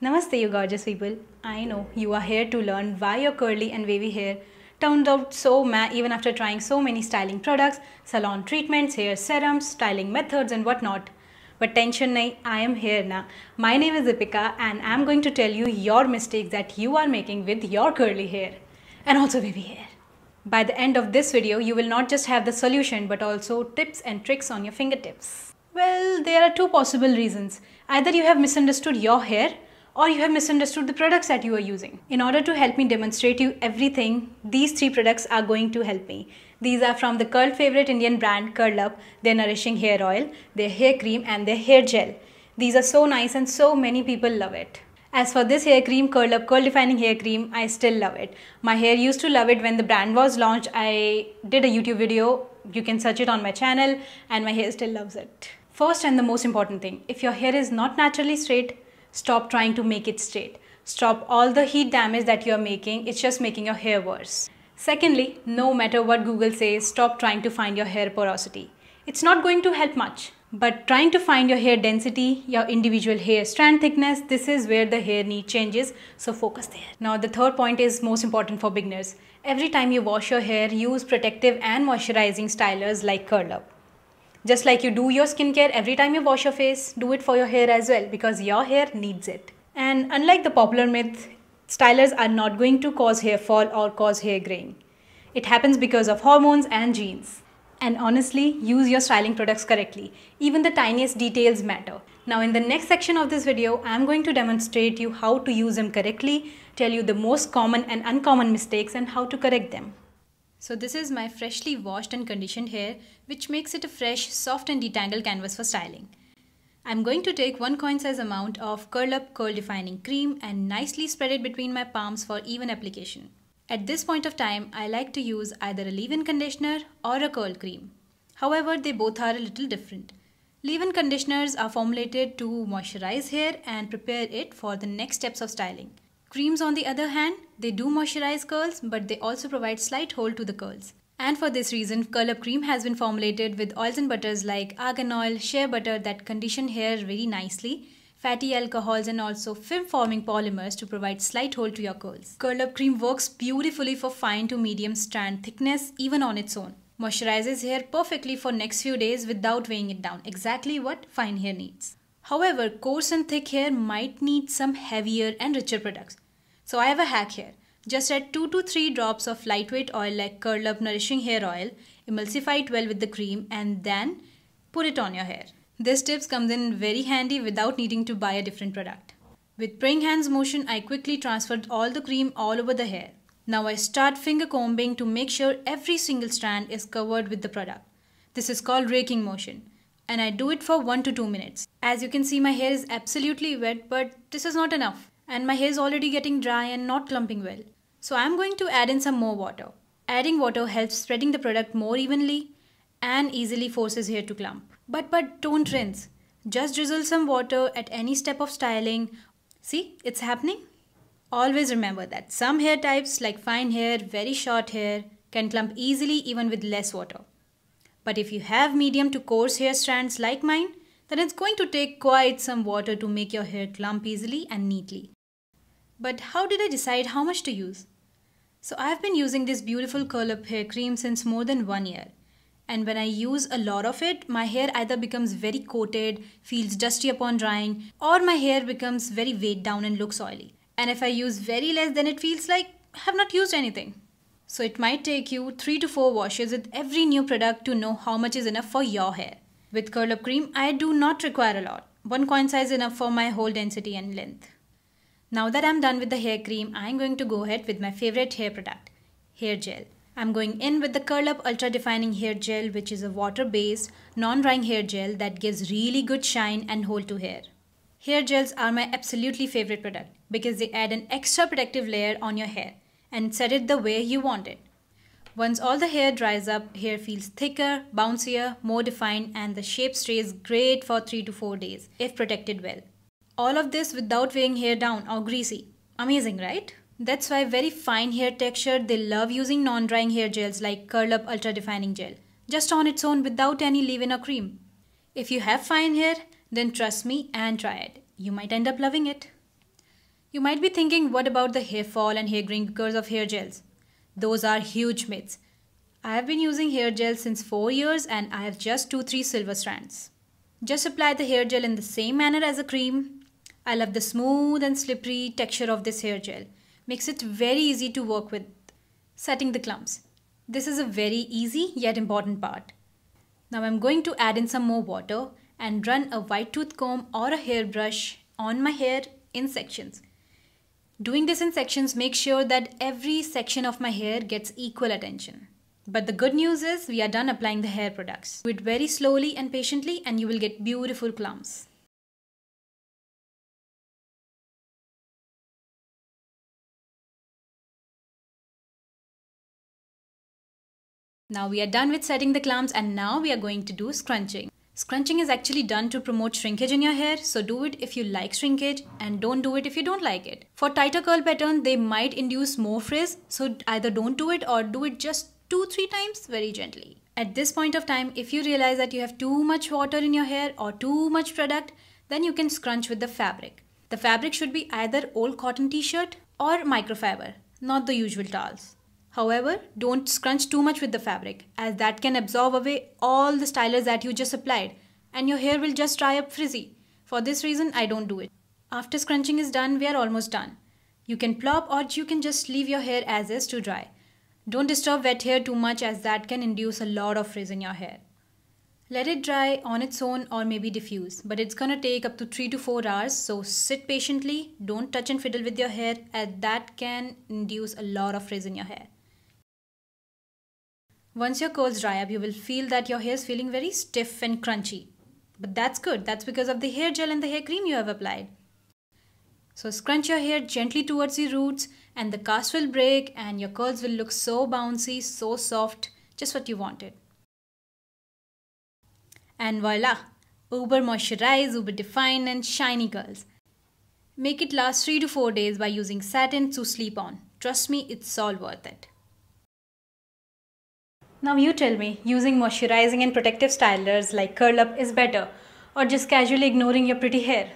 Namaste, you gorgeous people. I know you are here to learn why your curly and wavy hair turned out so meh even after trying so many styling products, salon treatments, hair serums, styling methods and whatnot. But tension nahi, I am here now. My name is Ipika and I'm going to tell you your mistakes that you are making with your curly hair and also wavy hair. By the end of this video, you will not just have the solution but also tips and tricks on your fingertips. Well, there are two possible reasons. Either you have misunderstood your hair or you have misunderstood the products that you are using. In order to help me demonstrate you everything, these three products are going to help me. These are from the Curl Favorite Indian brand Curl Up, their nourishing hair oil, their hair cream and their hair gel. These are so nice and so many people love it. As for this hair cream, Curl Up Curl Defining Hair Cream, I still love it. My hair used to love it when the brand was launched. I did a YouTube video, you can search it on my channel and my hair still loves it. First and the most important thing, if your hair is not naturally straight, Stop trying to make it straight. Stop all the heat damage that you're making, it's just making your hair worse. Secondly, no matter what Google says, stop trying to find your hair porosity. It's not going to help much. But trying to find your hair density, your individual hair strand thickness, this is where the hair need changes, so focus there. Now the third point is most important for beginners. Every time you wash your hair, use protective and moisturizing stylers like Curl Up. Just like you do your skincare every time you wash your face, do it for your hair as well because your hair needs it. And unlike the popular myth, stylers are not going to cause hair fall or cause hair graying. It happens because of hormones and genes. And honestly, use your styling products correctly. Even the tiniest details matter. Now in the next section of this video, I'm going to demonstrate you how to use them correctly, tell you the most common and uncommon mistakes and how to correct them. So this is my freshly washed and conditioned hair which makes it a fresh, soft and detangled canvas for styling. I'm going to take one coin size amount of curl up curl defining cream and nicely spread it between my palms for even application. At this point of time, I like to use either a leave-in conditioner or a curl cream. However, they both are a little different. Leave-in conditioners are formulated to moisturize hair and prepare it for the next steps of styling. Creams on the other hand, they do moisturize curls but they also provide slight hold to the curls. And for this reason, curl up cream has been formulated with oils and butters like argan oil, shea butter that condition hair very nicely, fatty alcohols and also film forming polymers to provide slight hold to your curls. Curl up cream works beautifully for fine to medium strand thickness even on its own. Moisturizes hair perfectly for next few days without weighing it down, exactly what fine hair needs. However, coarse and thick hair might need some heavier and richer products. So I have a hack here. Just add 2 to 3 drops of lightweight oil like Curl Up Nourishing Hair Oil, emulsify it well with the cream and then put it on your hair. This tips comes in very handy without needing to buy a different product. With praying hands motion, I quickly transferred all the cream all over the hair. Now I start finger combing to make sure every single strand is covered with the product. This is called raking motion and I do it for 1 to 2 minutes. As you can see my hair is absolutely wet but this is not enough and my hair is already getting dry and not clumping well. So I'm going to add in some more water. Adding water helps spreading the product more evenly and easily forces hair to clump. But but don't rinse. Just drizzle some water at any step of styling. See, it's happening. Always remember that some hair types like fine hair, very short hair can clump easily even with less water. But if you have medium to coarse hair strands like mine, then it's going to take quite some water to make your hair clump easily and neatly. But how did I decide how much to use? So I've been using this beautiful curl up hair cream since more than one year. And when I use a lot of it, my hair either becomes very coated, feels dusty upon drying, or my hair becomes very weighed down and looks oily. And if I use very less, then it feels like I have not used anything. So it might take you 3 to 4 washes with every new product to know how much is enough for your hair. With curl up cream, I do not require a lot. One coin size enough for my whole density and length. Now that I'm done with the hair cream, I'm going to go ahead with my favorite hair product, hair gel. I'm going in with the Curl Up Ultra Defining Hair Gel which is a water-based, non-drying hair gel that gives really good shine and hold to hair. Hair gels are my absolutely favorite product because they add an extra protective layer on your hair and set it the way you want it. Once all the hair dries up, hair feels thicker, bouncier, more defined and the shape stays great for 3 to 4 days if protected well. All of this without weighing hair down or greasy. Amazing, right? That's why very fine hair texture, they love using non-drying hair gels like Curl Up Ultra Defining Gel. Just on its own without any leave-in or cream. If you have fine hair, then trust me and try it. You might end up loving it. You might be thinking, what about the hair fall and hair growing because of hair gels? Those are huge myths. I have been using hair gel since 4 years and I have just 2-3 silver strands. Just apply the hair gel in the same manner as a cream. I love the smooth and slippery texture of this hair gel. Makes it very easy to work with. Setting the clumps. This is a very easy yet important part. Now I'm going to add in some more water and run a white tooth comb or a hairbrush on my hair in sections. Doing this in sections makes sure that every section of my hair gets equal attention. But the good news is we are done applying the hair products. Do it very slowly and patiently and you will get beautiful clumps. Now we are done with setting the clumps and now we are going to do scrunching. Scrunching is actually done to promote shrinkage in your hair, so do it if you like shrinkage and don't do it if you don't like it. For tighter curl pattern, they might induce more frizz, so either don't do it or do it just 2-3 times very gently. At this point of time, if you realize that you have too much water in your hair or too much product, then you can scrunch with the fabric. The fabric should be either old cotton t-shirt or microfiber, not the usual towels. However, don't scrunch too much with the fabric as that can absorb away all the stylers that you just applied and your hair will just dry up frizzy. For this reason, I don't do it. After scrunching is done, we are almost done. You can plop or you can just leave your hair as is to dry. Don't disturb wet hair too much as that can induce a lot of frizz in your hair. Let it dry on its own or maybe diffuse, but it's gonna take up to 3 to 4 hours, so sit patiently, don't touch and fiddle with your hair as that can induce a lot of frizz in your hair. Once your curls dry up, you will feel that your hair is feeling very stiff and crunchy. But that's good. That's because of the hair gel and the hair cream you have applied. So scrunch your hair gently towards the roots and the cast will break and your curls will look so bouncy, so soft, just what you wanted. And voila, uber moisturized, uber defined, and shiny curls. Make it last 3 to 4 days by using satin to sleep on. Trust me, it's all worth it. Now you tell me, using moisturizing and protective stylers like Curl Up is better or just casually ignoring your pretty hair?